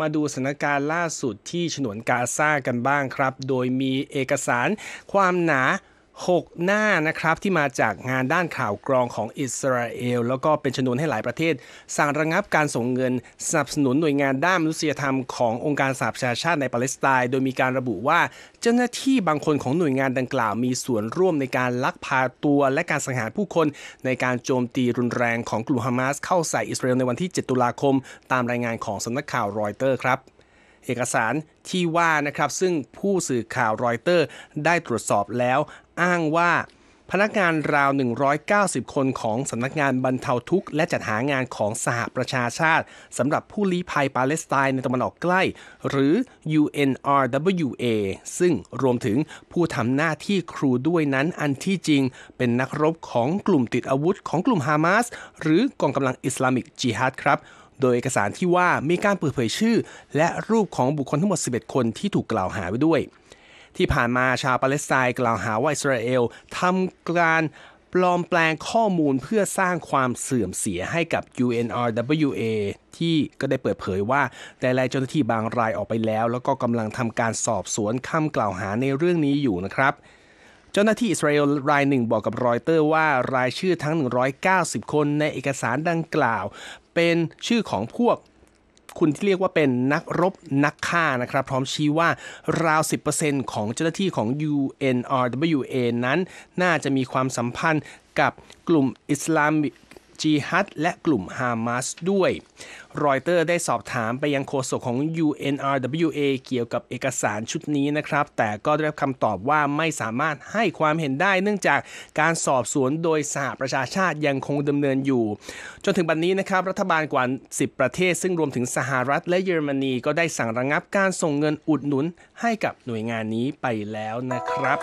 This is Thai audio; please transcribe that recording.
มาดูสถานการณ์ล่าสุดที่ฉนวนกาซากันบ้างครับ โดยมีเอกสารความหนา6 หน้านะครับที่มาจากงานด้านข่าวกรองของอิสราเอล แล้วก็เป็นชนวนให้หลายประเทศ สั่งระงงับการส่งเงิน สนับสนุนหน่วยงานด้านมนุษยธรรมขององค์การสหประชาชาติในปาเลสไตน์โดยมีการระบุว่าเจ้าหน้าที่บางคนของหน่วยงานดังกล่าวมีส่วนร่วมในการลักพาตัวและการสังหารผู้คน ในการโจมตีรุนแรงของกลุ่มฮามาสเข้าใส่อิสราเอลในวันที่ 7 ตุลาคม ตามรายงานของสำนักข่าวรอยเตอร์ครับเอกสารที่ว่านะครับ ซึ่งผู้สื่อข่าวรอยเตอร์ได้ตรวจสอบแล้ว อ้างว่า พนักงานราว 190 คนของสำนักงานบรรเทาทุกข์ และจัดหางานของสหประชาชาติ สำหรับผู้ลี้ภัยปาเลสไตน์ในตะวันออกใกล้ หรือ UNRWA ซึ่งรวมถึงผู้ทำหน้าที่ครูด้วยนั้นอันที่จริงเป็นนักรบของกลุ่มติดอาวุธของกลุ่มฮามาสหรือกองกำลังอิสลามิกจิฮัดครับโดยเอกสารที่ว่ามีการเปิดเผยชื่อ และรูปของบุคคลทั้งหมด 11 คนที่ถูกกล่าวหาไว้ด้วย ที่ผ่านมาชาวปาเลสไตน์ กล่าวหาว่าอิสราเอลทำการปลอมแปลงข้อมูลเพื่อสร้างความเสื่อมเสียให้กับ UNRWA ที่ก็ได้เปิดเผยว่า แต่ไลยเจ้าหน้าที่บางรายออกไปแล้ว แล้วก็กำลังทำการสอบสวนคำกล่าวหาในเรื่องนี้อยู่นะครับเจ้าหน้าที่อิสราเอลรายหนึ่งบอกกับรอยเตอร์ว่ารายชื่อทั้ง 190 คนในเอกสารดังกล่าว เป็นชื่อของพวกคุณที่เรียกว่าเป็นนักรบนักฆ่านะครับ พร้อมชี้ว่าราว 10%ของเจ้าหน้าที่ของ UNRWA นั้น น่าจะมีความสัมพันธ์กับกลุ่มอิสลามจีฮัตและกลุ่มฮามาสด้วย รอยเตอร์ได้สอบถามไปยังโฆษกของ UNRWA เกี่ยวกับเอกสารชุดนี้นะครับ แต่ก็ได้รับคำตอบว่าไม่สามารถให้ความเห็นได้เนื่องจากการสอบสวนโดยสหประชาชาติยังคงดำเนินอยู่ จนถึงบัดนนี้นะครับ รัฐบาลกว่า 10 ประเทศซึ่งรวมถึงสหรัฐและเยอรมนี ก็ได้สั่งระงงับการส่งเงินอุดหนุนให้กับหน่วยงานนี้ไปแล้วนะครับ